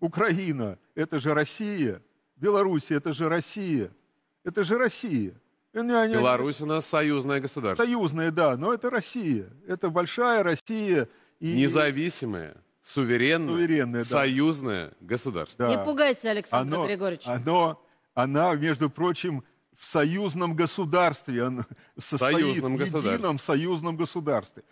Украина – это же Россия, Белоруссия – это же Россия, это же Россия. Они, Беларусь у нас союзное государство. Союзное, да, но это Россия. Это большая Россия. И... суверенная, суверенное, суверенное да. государство. Да. Не пугайте, Александр оно, Григорьевич. Оно, она, между прочим, в союзном государстве. Она состоит союзном в едином государстве. союзном государстве.